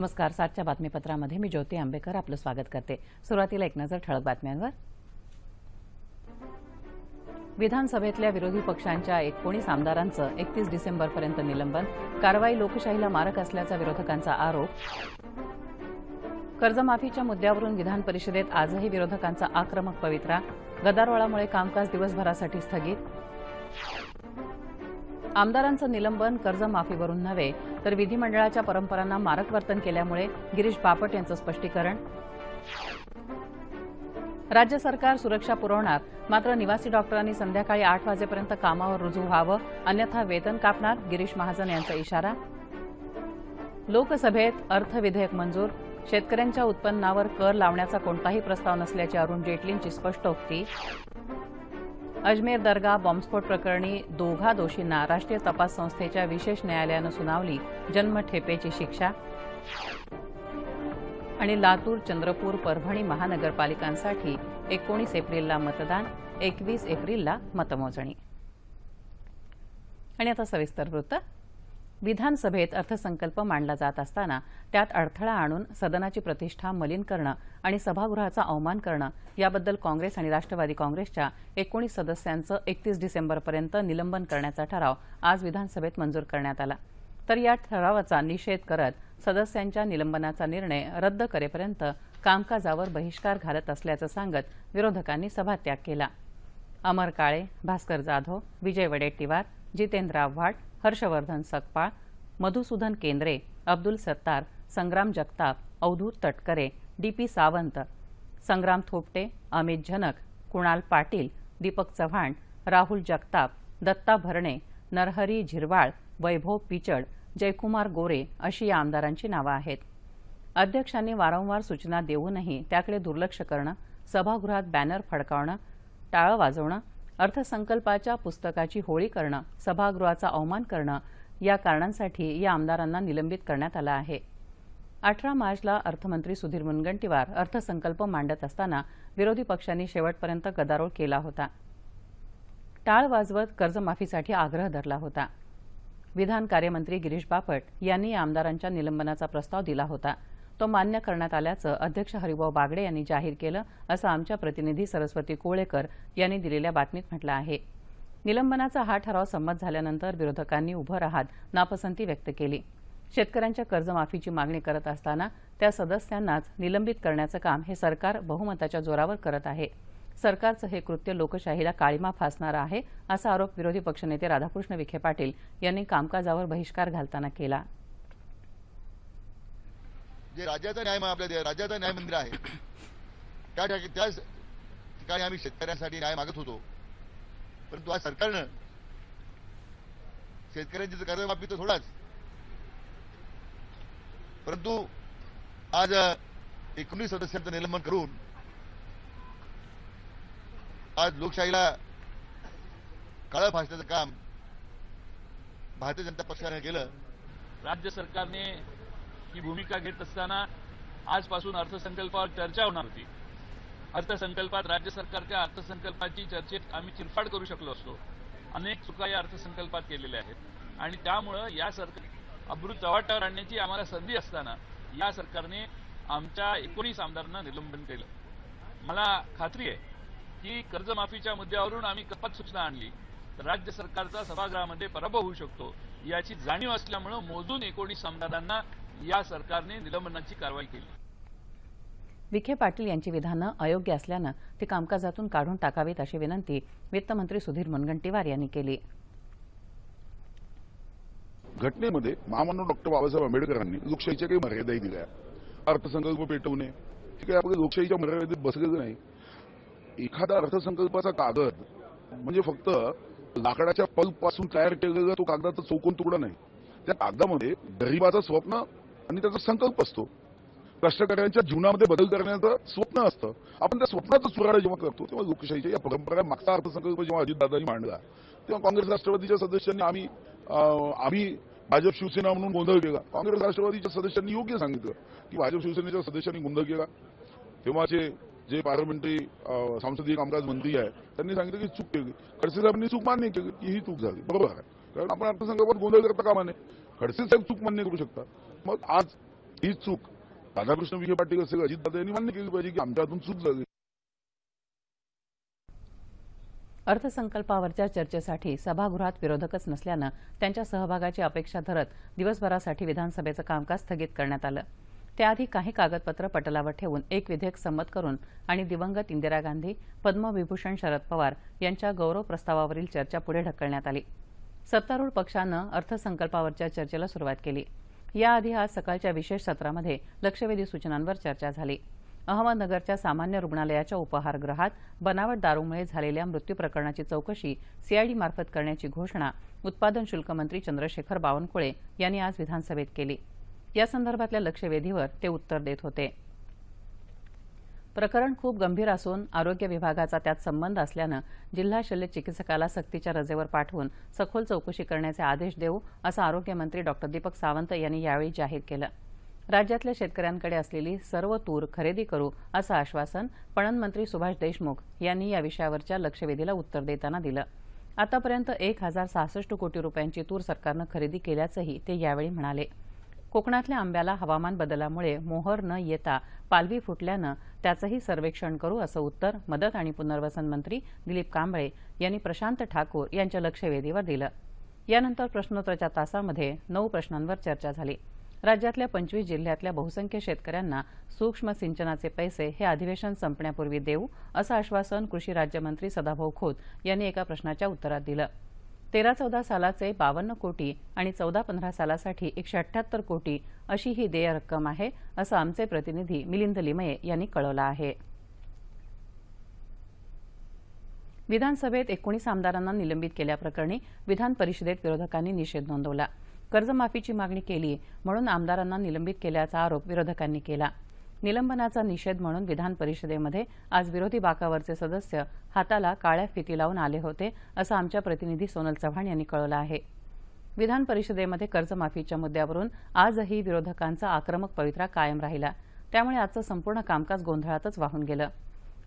नमस्कार सातच्या बातमीपत्रामध्ये मी ज्योती आंबेकर आपलं स्वागत करते सुरुवातीला एक नजर ठळक बातम्यांवर विधानसभेतल्या विरोधी पक्षांच्या एकोणीस आमदारांचं एकतीस डिसेंबरपर्यंत निलंबन कारवाई लोकशाहीला मारक असल्याचा विरोधकांचा आरोप कर्जमाफीच्या मुद्द्यावरून विधान परिषदेत आजही विरोधकांचा आक्रमक पवित्रा गदारोळामुळे कामकाज दिवसभरासाठी स्थगित आमदारांचं निलंबन कर्जमाफीवरून नव्हे तर विधिमंडळाच्या परंपरांना मारक वर्तन केल्यामुळे गिरीश बापट यांचं स्पष्टीकरण राज्य सरकार सुरक्षा पुरवणार मात्र निवासी डॉक्टरांनी संध्याकाळी आठ वाजेपर्यंत कामावर रुजू व्हावं अन्यथा वेतन कापणार गिरीश महाजन यांचा इशारा लोकसभेत अर्थविधेयक मंजूर शेतकऱ्यांच्या उत्पन्नावर कर लावण्याचा कोणताही प्रस्ताव नसल्याची अरुण जेटलींची स्पष्टोक्ती अजमेर दर्गा बॉम्बस्फोट प्रकरणी दोघा दोषींना राष्ट्रीय तपास संस्थेच्या विशेष न्यायालयानं सुनावली जन्मठेपेची शिक्षा आणि लातूर चंद्रपूर परभणी महानगरपालिकांसाठी एकोणीस एप्रिलला मतदान एकवीस एप्रिलला मतमोजणी आणि आता सविस्तर वृत्त विधानसभेत अर्थसंकल्प मांडला जात असताना त्यात अडथळा आणून सदनाची प्रतिष्ठा मलिन करणं आणि सभागृहाचा अवमान करणं याबद्दल काँग्रेस आणि राष्ट्रवादी काँग्रेसच्या एकोणीस सदस्यांचं एकतीस डिसेंबरपर्यंत निलंबन करण्याचा ठराव आज विधानसभेत मंजूर करण्यात आला तर या ठरावाचा निषेध करत सदस्यांच्या निलंबनाचा निर्णय रद्द करेपर्यंत कामकाजावर बहिष्कार घालत असल्याचं सांगत विरोधकांनी सभात्याग केला अमर काळे भास्कर जाधव विजय वडेट्टीवार जितेंद्र आव्हाड हर्षवर्धन सकपाळ मधुसूदन केंद्रे अब्दुल सत्तार संग्राम जगताप अवधूत तटकरे डी पी सावंत संग्राम थोपटे अमित झनक कुणाल पाटील दीपक चव्हाण राहुल जगताप दत्ता भरणे नरहरी झिरवाळ वैभव पिचड जयकुमार गोरे अशी या आमदारांची नावं आहेत अध्यक्षांनी वारंवार सूचना देऊनही त्याकडे दुर्लक्ष करणं सभागृहात बॅनर फडकावणं टाळं वाजवणं अर्थसंकल्पाच्या पुस्तकाची होळी करणं सभागृहाचा अवमान करणं या कारणांसाठी या आमदारांना निलंबित करण्यात आलं आहे अठरा मार्चला अर्थमंत्री सुधीर मुनगंटीवार अर्थसंकल्प मांडत असताना विरोधी पक्षांनी शेवटपर्यंत गदारोळ केला होता टाळ वाजवत कर्जमाफीसाठी आग्रह धरला होता विधान कार्यमंत्री गिरीश बापट यांनी या आमदारांच्या निलंबनाचा प्रस्ताव दिला होता तो मान्य करण्यात आल्याचं अध्यक्ष हरिभाऊ बागडे यांनी जाहीर केलं असं आमच्या प्रतिनिधी सरस्वती कोळेकर यांनी दिलेल्या बातमीत म्हटलं आहे निलंबनाचा हा ठराव संमत झाल्यानंतर विरोधकांनी उभं राहत नापसंती व्यक्त केली शेतकऱ्यांच्या कर्जमाफीची मागणी करत असताना त्या सदस्यांनाच निलंबित करण्याचं काम हे सरकार बहुमताच्या जोरावर करत आहे सरकारचं हे कृत्य लोकशाहीला काळीमा फासणारं आहे असा आरोप विरोधी पक्षनेते राधाकृष्ण विखे पाटील यांनी कामकाजावर बहिष्कार घालताना केला जे राज्याचा न्याय आपल्या राज्याचा न्याय मंदिर आहे त्या ठिकाणी आम्ही शेतकऱ्यांसाठी न्याय मागत होतो परंतु आज सरकारनं शेतकऱ्यांची कर्जमाफी तर थोडाच परंतु आज एकोणीस सदस्यांचं निलंबन करून आज लोकशाहीला काळ फासण्याचं काम भारतीय जनता पक्षाने केलं राज्य सरकारने ही भूमिका घेत असताना आजपासून अर्थसंकल्पावर चर्चा होणार होती अर्थसंकल्पात राज्य सरकारच्या अर्थसंकल्पाची चर्चेत आम्ही चिरफाड करू शकलो असतो अनेक चुका या अर्थसंकल्पात केलेल्या आहेत आणि त्यामुळं या सरकार अमृत चव्हाट्यावर आणण्याची आम्हाला संधी असताना या सरकारने आमच्या एकोणीस आमदारांना निलंबन केलं मला खात्री आहे की कर्जमाफीच्या मुद्द्यावरून आम्ही कपात सूचना आणली तर राज्य सरकारचा सभागृहामध्ये पराभव होऊ शकतो याची जाणीव असल्यामुळं मोजून एकोणीस आमदारांना या सरकारने निलंबनाची कारवाई केली विखे पाटील यांची विधानं अयोग्य असल्यानं ती कामकाजातून काढून टाकावीत अशी विनंती वित्तमंत्री सुधीर मुनगंटीवार यांनी केली घटनेमध्ये महामानव डॉक्टर बाबासाहेब आंबेडकरांनी लोकशाहीच्या काही मर्यादाही दिल्या अर्थसंकल्प पेटवणे हे काही आपण लोकशाहीच्या मर्यादेत बसलेलं नाही एखादा अर्थसंकल्पाचा कागद म्हणजे फक्त लाकडाच्या पल्प पासून तयार केलेला तो कागदाचा चौकोन तुकडा नाही त्या कागदामध्ये गरीबाचं स्वप्न आणि त्याचा संकल्प असतो राष्ट्रकऱ्यांच्या जीवनामध्ये बदल करण्याचं स्वप्न असतं आपण त्या स्वप्नाचं चुराडा जेव्हा करतो तेव्हा लोकशाहीच्या या परंपरा मागचा अर्थसंकल्प जेव्हा अजितदादांनी मांडला तेव्हा काँग्रेस राष्ट्रवादीच्या सदस्यांनी आम्ही आम्ही भाजप शिवसेना म्हणून गोंधळ केला काँग्रेस राष्ट्रवादीच्या सदस्यांनी योग्य सांगितलं की भाजप शिवसेनेच्या सदस्यांनी गोंधळ केला तेव्हाचे जे पार्लमेंटरी संसदीय कामकाज मंत्री आहे त्यांनी सांगितलं की चूक केली खडसे साहेबांनी चूक मान्य केली की ही चूक झाली बरोबर आहे कारण आपण अर्थसंकल्पात गोंधळ करता कामा नये खडसे साहेब चूक मान्य करू शकतात मग आज ही चूक राधाकृष्ण विखे पाटील असेल अजितदादा यांनी मान्य केली पाहिजे की आमच्या हातून चूक झाली अर्थसंकल्पावरच्या चर्चेसाठी सभागृहात विरोधकच नसल्यानं त्यांच्या सहभागाची अपेक्षा धरत दिवसभरासाठी विधानसभेचं कामकाज स्थगित करण्यात आलं त्याआधी काही कागदपत्र पटलावर ठेवून एक विधेयक संमत करून आणि दिवंगत इंदिरा गांधी पद्मविभूषण शरद पवार यांच्या गौरव प्रस्तावावरील चर्चा पुढे ढकलण्यात आली सत्तारूढ पक्षानं अर्थसंकल्पावरच्या चर्चेला सुरुवात केली याआधी आज सकाळच्या विशेष सत्रामध्ये लक्षवेधी सूचनांवर चर्चा झाली अहमदनगरच्या सामान्य रुग्णालयाच्या उपहारगृहात बनावट दारूमुळे झालेल्या मृत्यू प्रकरणाची चौकशी सीआयडी मार्फत करण्याची घोषणा उत्पादन शुल्क मंत्री चंद्रशेखर बावनकुळे यांनी आज विधानसभेत केली यासंदर्भातल्या लक्षवेधीवर ते उत्तर देत होते प्रकरण खूप गंभीर असून आरोग्य विभागाचा त्यात संबंध असल्यानं जिल्हा शल्य चिकित्सकाला सक्तीच्या रजेवर पाठवून सखोल चौकशी करण्याचे आदेश देऊ असं आरोग्यमंत्री डॉ दीपक सावंत यांनी यावेळी जाहीर केलं राज्यातल्या शेतकऱ्यांकडे असलेली सर्व तूर खरेदी करू असं आश्वासन पणन मंत्री सुभाष देशमुख यांनी या विषयावरच्या लक्षवेधीला उत्तर देताना दिलं आतापर्यंत एक हजार सहासष्ट कोटी रुपयांची तूर सरकारनं खरेदी केल्याचंही ते यावेळी म्हणाले कोकणातल्या आंब्याला हवामान बदलामुळे मोहर न येता पालवी फुटल्यानं त्याचंही सर्वेक्षण करू असं उत्तर मदत आणि पुनर्वसन मंत्री दिलीप कांबळे यांनी प्रशांत ठाकूर यांच्या लक्षवेधीवर दिलं यानंतर प्रश्नोत्तराच्या तासामध्ये नऊ प्रश्नांवर चर्चा झाली राज्यातल्या पंचवीस जिल्ह्यातल्या बहुसंख्य शेतकऱ्यांना सूक्ष्म सिंचनाचे पैसे हे अधिवेशन संपण्यापूर्वी देऊ असं आश्वासन कृषी राज्यमंत्री सदाभाऊ खोत यांनी एका प्रश्नाच्या उत्तरात दिलं तेरा चौदा सालाचे बावन्न कोटी आणि चौदा पंधरा सालासाठी एकशे अठ्याहत्तर कोटी अशी ही देय रक्कम आहे असं आमचे प्रतिनिधी मिलिंद लिमये यांनी कळवलं आहे विधानसभेत एकोणीस आमदारांना निलंबित केल्याप्रकरणी विधान परिषदेत विरोधकांनी निषेध नोंदवला कर्जमाफीची मागणी केली म्हणून आमदारांना निलंबित केल्याचा आरोप विरोधकांनी केला निलंबनाचा निषेध म्हणून विधान परिषदेमध्ये आज विरोधी बाकावरचे सदस्य हाताला काळ्या फिती लावून आले होते असं आमच्या प्रतिनिधी सोनल चव्हाण यांनी कळवलं आहे विधान परिषदेमध्ये कर्जमाफीच्या मुद्द्यावरून आजही विरोधकांचा आक्रमक पवित्रा कायम राहिला त्यामुळे आजचं संपूर्ण कामकाज गोंधळातच वाहून गेलं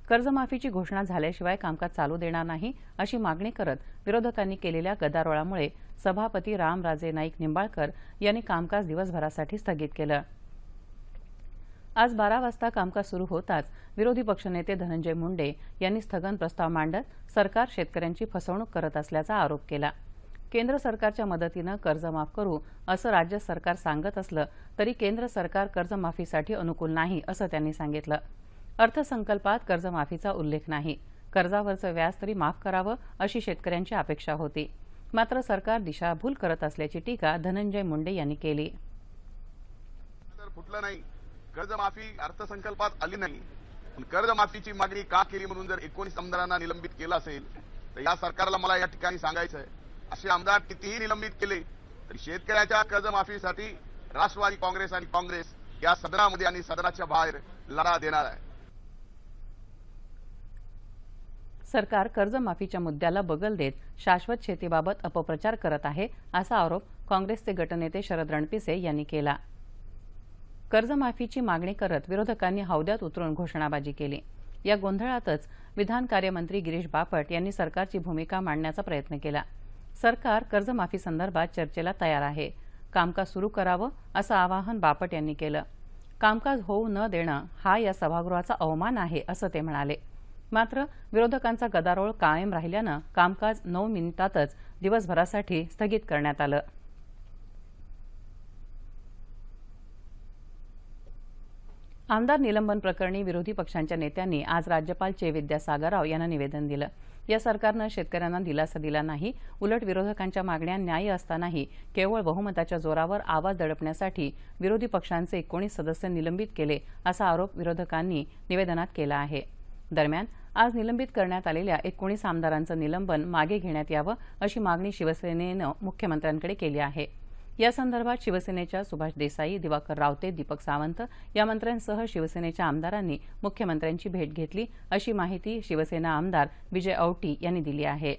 कर्जमाफीची घोषणा झाल्याशिवाय कामकाज चालू देणार नाही अशी मागणी करत विरोधकांनी केलेल्या गदारोळामुळे सभापती रामराजे नाईक निंबाळकर यांनी कामकाज दिवसभरासाठी स्थगित केलं आज बारा वाजता कामकाज सुरू होताच विरोधी पक्षनेते धनंजय मुंडे यांनी स्थगन प्रस्ताव मांडत सरकार शेतकऱ्यांची फसवणूक करत असल्याचा आरोप केला केंद्र सरकारच्या मदतीनं कर्ज माफ करू असं राज्य सरकार सांगत असलं तरी केंद्र सरकार कर्जमाफीसाठी अनुकूल नाही असं त्यांनी सांगितलं अर्थसंकल्पात कर्जमाफीचा उल्लेख नाही कर्जावरचं व्याज तरी माफ करावं अशी शेतकऱ्यांची अपेक्षा होती मात्र सरकार दिशाभूल करत असल्याची टीका धनंजय मुंडे यांनी केली नाही कर्जमाफी अर्थसंकल्पात आली नाही पण कर्जमाफीची मागणी का केली म्हणून जर एकोणीस आमदारांना निलंबित केलं असेल तर या सरकारला मला या ठिकाणी सांगायचं आहे असे आमदार कितीही निलंबित केले तरी शेतकऱ्याच्या कर्जमाफीसाठी राष्ट्रवादी काँग्रेस आणि काँग्रेस या सदनामध्ये आणि सदनाच्या बाहेर लढा देणार आहे सरकार कर्जमाफीच्या मुद्द्याला बगल देत शाश्वत शेतीबाबत अपप्रचार करत आहे असा आरोप काँग्रेसचे गटनेते शरद रणपिसे यांनी केला कर्जमाफीची मागणी करत विरोधकांनी हौद्यात उतरून घोषणाबाजी केली या गोंधळातच विधान कार्यमंत्री गिरीश बापट यांनी सरकारची भूमिका मांडण्याचा प्रयत्न केला सरकार संदर्भात चर्चेला तयार आहे कामकाज सुरू करावं असं आवाहन बापट यांनी केलं कामकाज होऊ न देणं हा या सभागृहाचा अवमान आहे असं ते म्हणाले मात्र विरोधकांचा गदारोळ कायम राहिल्यानं कामकाज नऊ मिनिटातच दिवसभरासाठी स्थगित करण्यात आलं आमदार निलंबन प्रकरणी विरोधी पक्षांच्या नेत्यांनी आज राज्यपाल चे विद्यासागर राव यांना निवेदन दिलं या सरकारनं शेतकऱ्यांना दिलासा दिला नाही उलट विरोधकांच्या मागण्या न्याय्य असतानाही केवळ बहुमताच्या जोरावर आवाज दडपण्यासाठी विरोधी पक्षांचे एकोणीस सदस्य निलंबित केले असा आरोप विरोधकांनी निवेदनात केला आहे दरम्यान आज निलंबित करण्यात आलेल्या एकोणीस आमदारांचं निलंबन मागे घेण्यात यावं अशी मागणी शिवसेनेनं मुख्यमंत्र्यांकडे केली आहे यासंदर्भात शिवसेनेच्या सुभाष देसाई दिवाकर रावते दीपक सावंत या मंत्र्यांसह शिवसेनेच्या आमदारांनी मुख्यमंत्र्यांची भेट घेतली अशी माहिती शिवसेना आमदार विजय औटी यांनी दिली आहे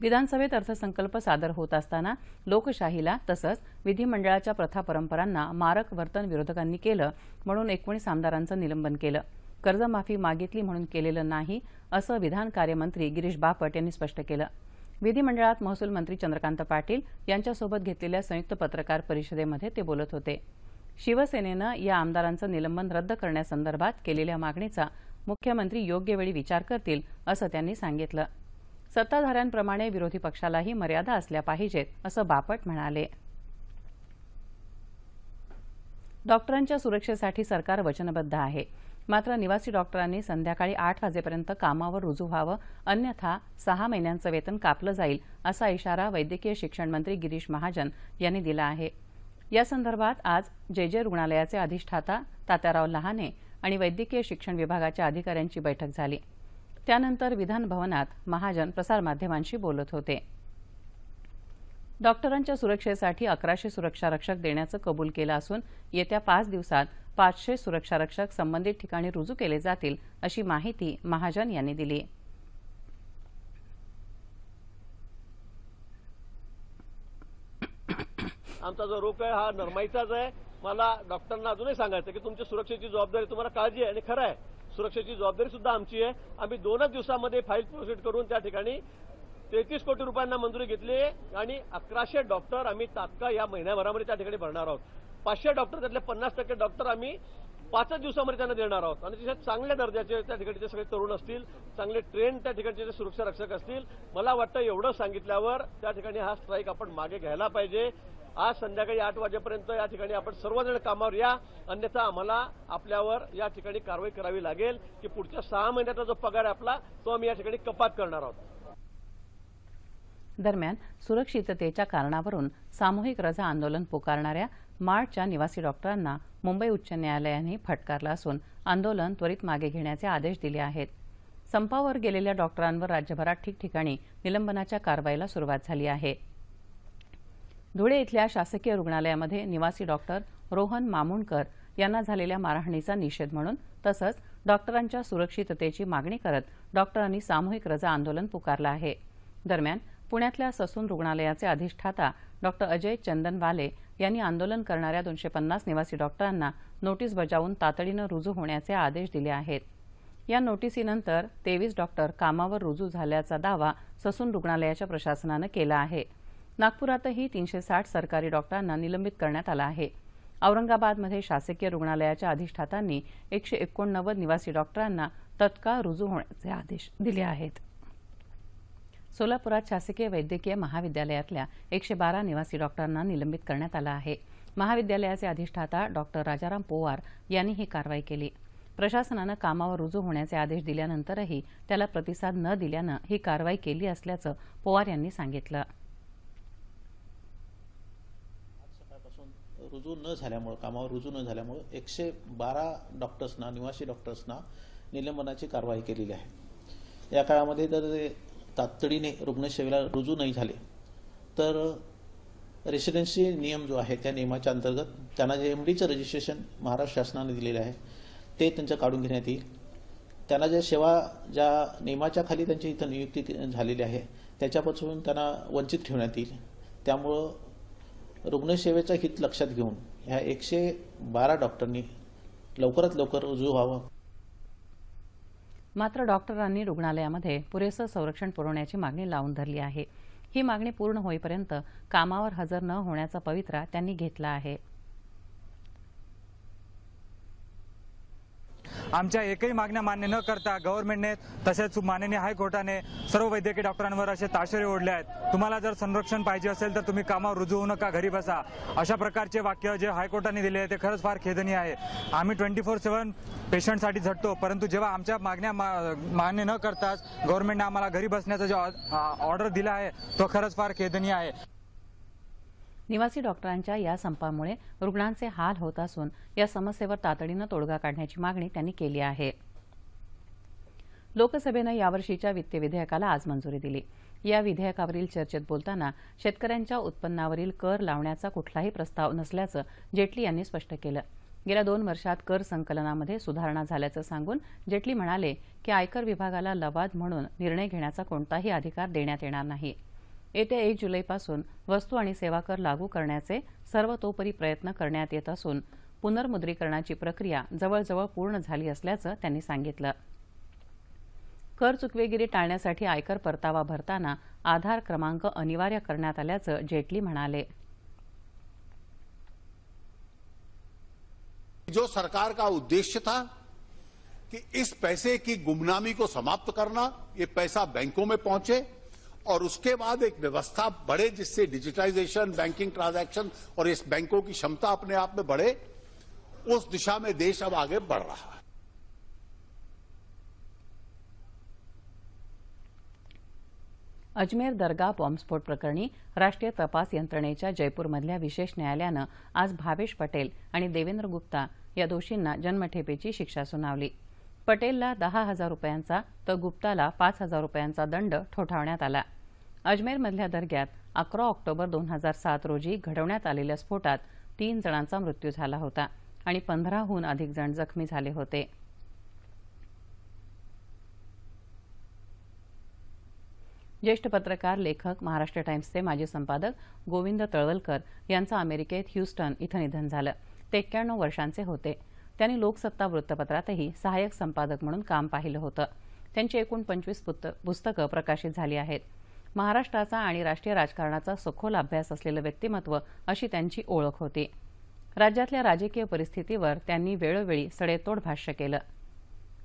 विधानसभेत अर्थसंकल्प सादर होत असताना लोकशाहीला तसंच विधिमंडळाच्या प्रथा परंपरांना मारक वर्तन विरोधकांनी केलं म्हणून एकोणीस आमदारांचं निलंबन केलं कर्जमाफी मागितली म्हणून केलेलं नाही असं विधान कार्यमंत्री गिरीश बापट यांनी स्पष्ट केलं विधिमंडळात महसूल मंत्री चंद्रकांत पाटील यांच्यासोबत घेतलेल्या संयुक्त पत्रकार परिषदेमध्ये ते बोलत होते शिवसेनेनं या आमदारांचं निलंबन रद्द करण्यासंदर्भात केलेल्या मागणीचा मुख्यमंत्री योग्य वेळी विचार करतील असं त्यांनी सांगितलं सत्ताधाऱ्यांप्रमाणे विरोधी पक्षालाही मर्यादा असल्या पाहिजेत असं बापट म्हणाले डॉक्टरांच्या सुरक्षेसाठी सरकार वचनबद्ध आहे मात्र निवासी डॉक्टरांनी संध्याकाळी आठ वाजेपर्यंत कामावर रुजू व्हावं अन्यथा सहा महिन्यांचं वेतन कापलं जाईल असा इशारा वैद्यकीय शिक्षण मंत्री गिरीश महाजन यांनी दिला आहे या संदर्भात आज जे जे रुग्णालयाचे अधिष्ठाता तात्याराव लहाने आणि वैद्यकीय शिक्षण विभागाच्या अधिकाऱ्यांची बैठक झाली त्यानंतर विधानभवनात महाजन प्रसारमाध्यमांशी बोलत होते डॉक्टरांच्या सुरक्षेसाठी अकराशे रक्षक देण्याचं कबूल केलं असून येत्या पाच दिवसात पाचशे रक्षक संबंधित ठिकाणी रुजू केले जातील अशी माहिती महाजन यांनी दिली आमचा जो रोग आहे हा नरमाईचाच आहे मला डॉक्टरांना अजूनही सांगायचं की तुमच्या सुरक्षेची जबाबदारी तुम्हाला काळजी आहे आणि खरं आहे सुरक्षेची जबाबदारी सुद्धा आमची आहे आम्ही दोनच दिवसामध्ये फाईल प्रोसिड करून त्या ठिकाणी तेहतीस कोटी रुपयांना मंजुरी घेतली आणि अकराशे डॉक्टर आम्ही तात्काळ या महिन्याभरामध्ये त्या ठिकाणी भरणार आहोत पाचशे डॉक्टर त्यातले पन्नास टक्के डॉक्टर आम्ही पाचच दिवसामध्ये त्यांना देणार आहोत आणि तिथे चांगल्या दर्जाचे त्या ठिकाणीचे सगळे तरुण असतील चांगले ट्रेन त्या ठिकाणचे सुरक्षा रक्षक असतील मला वाटतं एवढं सांगितल्यावर त्या ठिकाणी हा स्ट्राईक आपण मागे घ्यायला पाहिजे आज संध्याकाळी आठ वाजेपर्यंत या ठिकाणी आपण सर्वजण कामावर या अन्यथा आम्हाला आपल्यावर या ठिकाणी कारवाई करावी लागेल की पुढच्या सहा महिन्याचा जो पगार आपला तो आम्ही या ठिकाणी कपात करणार आहोत दरम्यान सुरक्षिततेच्या कारणावरून सामूहिक रजा आंदोलन पुकारणाऱ्या माळच्या निवासी डॉक्टरांना मुंबई उच्च न्यायालयाने फटकारलं असून आंदोलन त्वरित मागे घेण्याचे आदेश दिले आहेत संपावर गेलेल्या डॉक्टरांवर राज्यभरात ठिकठिकाणी निलंबनाच्या कारवाईला सुरुवात झाली आहे धुळे इथल्या शासकीय रुग्णालयामध्ये निवासी डॉक्टर रोहन मामुणकर यांना झालेल्या मारहाणीचा निषेध म्हणून तसंच डॉक्टरांच्या सुरक्षिततेची मागणी करत डॉक्टरांनी सामूहिक रजा आंदोलन पुकारलं आहे दरम्यान पुण्यातल्या ससून रुग्णालयाचे अधिष्ठाता डॉक्टर अजय चंदनवाले यांनी आंदोलन करणाऱ्या दोनशे पन्नास निवासी डॉक्टरांना नोटीस बजावून तातडीनं रुजू होण्याचे आदेश दिले आहेत या नोटीसीनंतर तेवीस डॉक्टर कामावर रुजू झाल्याचा दावा ससून रुग्णालयाच्या प्रशासनानं केला आहे नागपुरातही तीनशे साठ सरकारी डॉक्टरांना निलंबित करण्यात आलं आहे औरंगाबादमध्ये शासकीय रुग्णालयाच्या अधिष्ठातांनी एकशे एकोणनव्वद निवासी डॉक्टरांना तत्काळ रुजू होण्याचे आदेश दिले आहेत सोलापुरात शासकीय वैद्यकीय महाविद्यालयातल्या एकशे बारा निवासी डॉक्टरांना निलंबित करण्यात आलं आहे महाविद्यालयाचे अधिष्ठाता डॉक्टर राजाराम पोवार यांनी ही कारवाई केली प्रशासनानं कामावर रुजू होण्याचे आदेश दिल्यानंतरही त्याला प्रतिसाद न दिल्यानं ही कारवाई केली असल्याचं पवार यांनी सांगितलं रुजू न झाल्यामुळं कामावर रुजू न झाल्यामुळं एकशे बारा डॉक्टर्सना निवासी डॉक्टर्सना निलंबनाची कारवाई केलेली आहे या काळामध्ये जर तातडीने रुग्णसेवेला रुजू नाही झाले तर रेसिडेन्सी नियम जो आहे त्या नियमाच्या अंतर्गत त्यांना जे एम डीचं रजिस्ट्रेशन महाराष्ट्र शासनाने दिलेलं आहे ते त्यांचं काढून घेण्यात येईल त्यांना ज्या सेवा ज्या नियमाच्या खाली त्यांची इथं नियुक्ती झालेली आहे त्याच्यापासून त्यांना वंचित ठेवण्यात येईल त्यामुळं रुग्णसेवेचं हित लक्षात घेऊन ह्या एकशे बारा डॉक्टरनी लवकरात लवकर रुजू व्हावं मात्र डॉक्टरांनी रुग्णालयामध्ये पुरेसं संरक्षण पुरवण्याची मागणी लावून धरली आहे ही मागणी पूर्ण होईपर्यंत कामावर हजर न होण्याचा पवित्रा त्यांनी घेतला आहे आमच्या एकही मागण्या मान्य न करता गव्हर्नमेंटने तसेच माननीय हायकोर्टाने सर्व वैद्यकीय डॉक्टरांवर असे ताशेरे ओढले आहेत तुम्हाला जर संरक्षण पाहिजे असेल तर तुम्ही कामावर रुजू होऊ नका घरी बसा अशा प्रकारचे वाक्य जे हायकोर्टाने दिले ते खरंच फार खेदनीय आहे आम्ही ट्वेंटी फोर सेव्हन पेशंटसाठी झटतो परंतु जेव्हा आमच्या मागण्या मान्य न करताच गव्हर्नमेंटने आम्हाला घरी बसण्याचा जो ऑर्डर दिला आहे तो खरंच फार खेदनीय आहे निवासी डॉक्टरांच्या या संपामुळे रुग्णांचे हाल होत असून या समस्येवर तातडीनं तोडगा काढण्याची मागणी त्यांनी केली आहे लोकसभेनं यावर्षीच्या वित्त विधेयकाला आज मंजुरी दिली या विधेयकावरील चर्चेत बोलताना शेतकऱ्यांच्या उत्पन्नावरील कर लावण्याचा कुठलाही प्रस्ताव नसल्याचं जेटली यांनी स्पष्ट केलं गेल्या दोन वर्षात कर संकलनामध्ये सुधारणा झाल्याचं सांगून जेटली म्हणाले की आयकर विभागाला लवाद म्हणून निर्णय घेण्याचा कोणताही अधिकार देण्यात येणार नाही येत्या एक जुलैपासून वस्तू आणि सेवा कर लागू करण्याचे सर्वतोपरी प्रयत्न करण्यात येत असून पुनर्मुद्रीकरणाची प्रक्रिया जवळजवळ पूर्ण झाली असल्याचं त्यांनी सांगितलं कर चुकवेगिरी टाळण्यासाठी आयकर परतावा भरताना आधार क्रमांक अनिवार्य करण्यात आल्याचं जेटली म्हणाले जो सरकार का उद्देश्य था कि इस पैसे की गुमनामी को समाप्त करना ये पैसा बैंकों में पहुंचे और उसके बाद एक व्यवस्था बढ़े जिससे डिजिटाइजेशन बैंकिंग ट्रांजैक्शन और इस बैंकों की क्षमता अपने आप में बढ़े उस दिशा में देश अब आगे बढ़ रहा है अजमेर दरगाह बॉम्बस्फोट प्रकरणी राष्ट्रीय तपास यंत्रणेच्या जयपूरमधल्या विशेष न्यायालयानं आज भावेश पटेल आणि देवेंद्र गुप्ता या दोषींना जन्मठेपेची शिक्षा सुनावली पटेलला दहा हजार रुपयांचा तर गुप्ताला पाच हजार रुपयांचा दंड ठोठावण्यात आला अजमेरमधल्या दर्ग्यात अकरा ऑक्टोबर दोन हजार सात रोजी घडवण्यात आलेल्या स्फोटात तीन जणांचा मृत्यू झाला होता आणि पंधराहून अधिक जण जखमी झाले होते ज्येष्ठ पत्रकार लेखक महाराष्ट्र टाइम्सचे माजी संपादक गोविंद तळवलकर यांचं अमेरिकेत ह्युस्टन इथं निधन झालं ते एक्क्याण्णव वर्षांचे होते त्यांनी लोकसत्ता वृत्तपत्रातही सहाय्यक संपादक म्हणून काम पाहिलं होतं त्यांची एकूण पंचवीस पुस्तकं प्रकाशित झाली आहेत महाराष्ट्राचा आणि राष्ट्रीय राजकारणाचा सखोल अभ्यास असलेलं व्यक्तिमत्व अशी त्यांची ओळख होती राज्यातल्या राजकीय परिस्थितीवर त्यांनी वेळोवेळी सडेतोड भाष्य केलं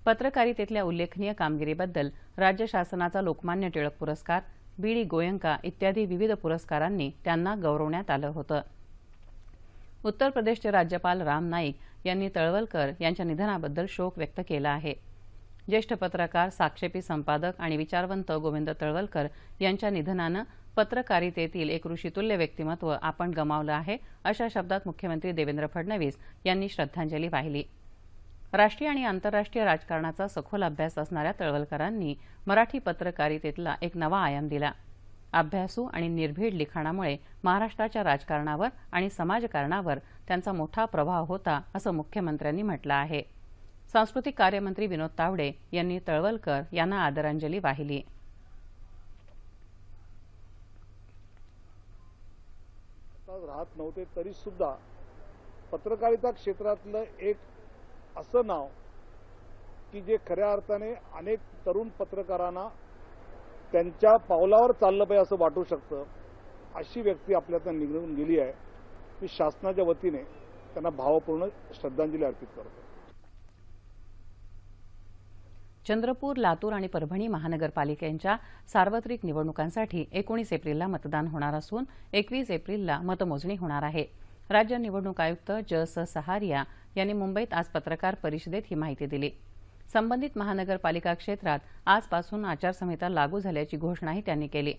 पत्रकारितेतल्या उल्लेखनीय कामगिरीबद्दल राज्य शासनाचा लोकमान्य टिळक पुरस्कार बी डी गोयंका इत्यादी विविध पुरस्कारांनी त्यांना गौरवण्यात आलं होतं उत्तर प्रदेशचे राज्यपाल राम नाईक यांनी तळवलकर यांच्या निधनाबद्दल शोक व्यक्त केला आहे ज्येष्ठ पत्रकार साक्षेपी संपादक आणि विचारवंत गोविंद तळवलकर यांच्या निधनानं पत्रकारितेतील एक ऋषितुल्य व्यक्तिमत्व आपण गमावलं आहे अशा शब्दात मुख्यमंत्री देवेंद्र फडणवीस यांनी श्रद्धांजली वाहिली राष्ट्रीय आणि आंतरराष्ट्रीय राजकारणाचा सखोल अभ्यास असणाऱ्या तळवलकरांनी मराठी पत्रकारितेतला एक नवा आयाम दिला अभ्यासू आणि निर्भीड लिखाणामुळे महाराष्ट्राच्या राजकारणावर आणि समाजकारणावर त्यांचा मोठा प्रभाव होता असं मुख्यमंत्र्यांनी म्हटलं आहे सांस्कृतिक कार्यमंत्री विनोद तावडे यांनी तळवलकर यांना आदरांजली वाहिली राहत नव्हते तरी सुद्धा पत्रकारिता क्षेत्रातलं एक असं नाव की जे खऱ्या अर्थाने अनेक तरुण पत्रकारांना त्यांच्या पावलावर चाललं पाहिजे असं वाटू शकतं अशी व्यक्ती आपल्यातनं निघून गेली आहे मी शासनाच्या वतीने त्यांना भावपूर्ण श्रद्धांजली अर्पित करतो चंद्रपूर लातूर आणि परभणी महानगरपालिकेच्या सार्वत्रिक निवडणुकांसाठी एकोणीस एप्रिलला मतदान होणार असून एकवीस एप्रिलला मतमोजणी होणार आहे राज्य निवडणूक आयुक्त जस सहारिया यांनी मुंबईत आज पत्रकार परिषदेत ही माहिती दिली संबंधित महानगरपालिका क्षेत्रात आजपासून आचारसंहिता लागू झाल्याची घोषणाही त्यांनी केली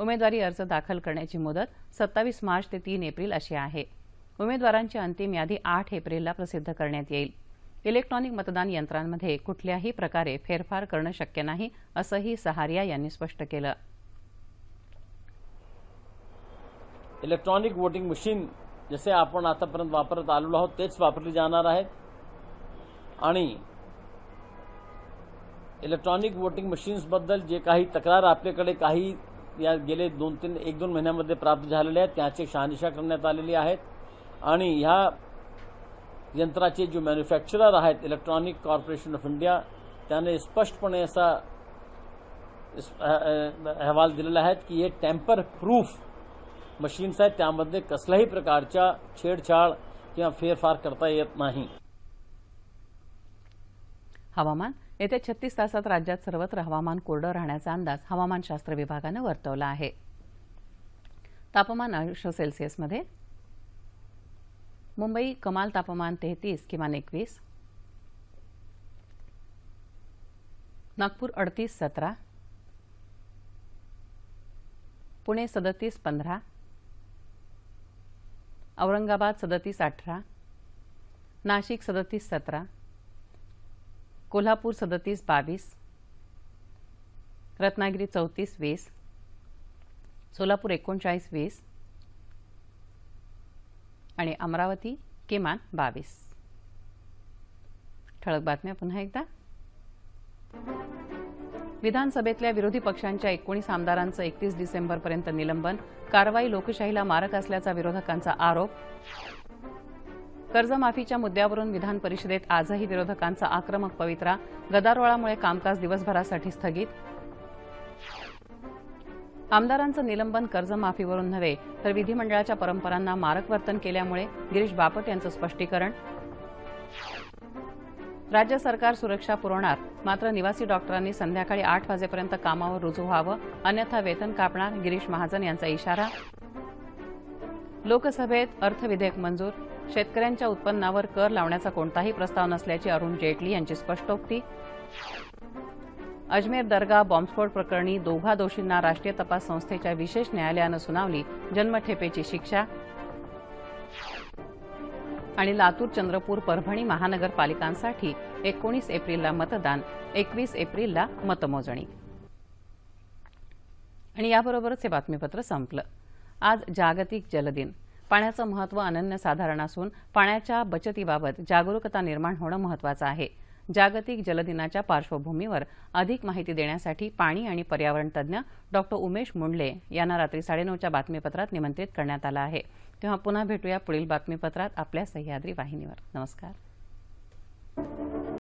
उमेदवारी अर्ज दाखल करण्याची मुदत सत्तावीस मार्च ते तीन एप्रिल अशी आहे उमेदवारांची अंतिम यादी आठ एप्रिलला प्रसिद्ध करण्यात येईल इलेक्ट्रॉनिक मतदान यंत्रांमध्ये कुठल्याही प्रकारे फेरफार करणं शक्य नाही असंही सहारिया यांनी स्पष्ट केलं इलेक्ट्रॉनिक वोटिंग मशीन जसे आपण आतापर्यंत वापरत आलेलो आहोत तेच वापरली जाणार आहेत आणि इलेक्ट्रॉनिक वोटिंग मशीन्सबद्दल जे काही तक्रार आपल्याकडे काही या गेले दोन तीन एक दोन महिन्यामध्ये प्राप्त झालेल्या आहेत त्याचे शहानिशा करण्यात आलेली आहेत आणि ह्या यंत्राचे जे मॅन्युफॅक्चरर आहेत इलेक्ट्रॉनिक कॉर्पोरेशन ऑफ इंडिया त्याने स्पष्टपणे असा अहवाल दिलेला आहे की हे टेम्पर प्रूफ मशीन्स आहेत त्यामध्ये कसल्याही प्रकारच्या छेडछाड किंवा फेरफार करता येत नाही हवामान येत्या छत्तीस तासात राज्यात सर्वत्र हवामान कोरडं राहण्याचा अंदाज हवामानशास्त्र विभागानं वर्तवला आहे तापमान अंश सेल्सिअसमध्ये मुंबई कमाल तापमान तेहतीस किमान एकवीस नागपूर अडतीस सतरा पुणे सदतीस पंधरा औरंगाबाद सदतीस अठरा नाशिक सदतीस सतरा कोल्हापूर सदतीस बावीस रत्नागिरी चौतीस वीस सोलापूर एकोणचाळीस वीस आणि अमरावती किमान बावीस ठळक बातम्या पुन्हा एकदा विधानसभेतल्या विरोधी पक्षांच्या एकोणीस आमदारांचं एकतीस डिसेंबरपर्यंत निलंबन कारवाई लोकशाहीला मारक असल्याचा विरोधकांचा आरोप कर्जमाफीच्या मुद्द्यावरून विधान परिषदेत आजही विरोधकांचा आक्रमक पवित्रा गदारोळामुळे कामकाज दिवसभरासाठी स्थगित आमदारांचं निलंबन कर्जमाफीवरून नव्हे तर विधिमंडळाच्या परंपरांना मारक वर्तन केल्यामुळे गिरीश बापट यांचं स्पष्टीकरण राज्य सरकार सुरक्षा पुरवणार मात्र निवासी डॉक्टरांनी संध्याकाळी आठ वाजेपर्यंत कामावर रुजू व्हावं अन्यथा वेतन कापणार गिरीश महाजन यांचा इशारा लोकसभेत अर्थविधेयक मंजूर शेतकऱ्यांच्या उत्पन्नावर कर लावण्याचा कोणताही प्रस्ताव नसल्याची अरुण जेटली यांची स्पष्टोक्ती अजमेर दर्गा बॉम्बस्फोट प्रकरणी दोघा दोषींना राष्ट्रीय तपास संस्थेच्या विशेष न्यायालयानं सुनावली जन्मठेपेची शिक्षा आणि लातूर चंद्रपूर परभणी महानगरपालिकांसाठी एकोणीस एप्रिलला मतदान एकवीस एप्रिलला मतमोजणी आणि याबरोबरच हे बातमीपत्र संपलं आज जागतिक जलदिन पाण्याचं महत्त्व अनन्यसाधारण असून पाण्याच्या बचतीबाबत जागरूकता निर्माण होणं महत्वाचं आहे जागतिक जलदिनाच्या पार्श्वभूमीवर अधिक माहिती देण्यासाठी पाणी आणि पर्यावरण तज्ञ डॉक्टर उमेश मुंडले यांना रात्री साडेनऊच्या बातमीपत्रात निमंत्रित करण्यात आलं आहे तेव्हा पुन्हा भेटूया पुढील बातमीपत्रात आपल्या सह्याद्री वाहिनीवर नमस्कार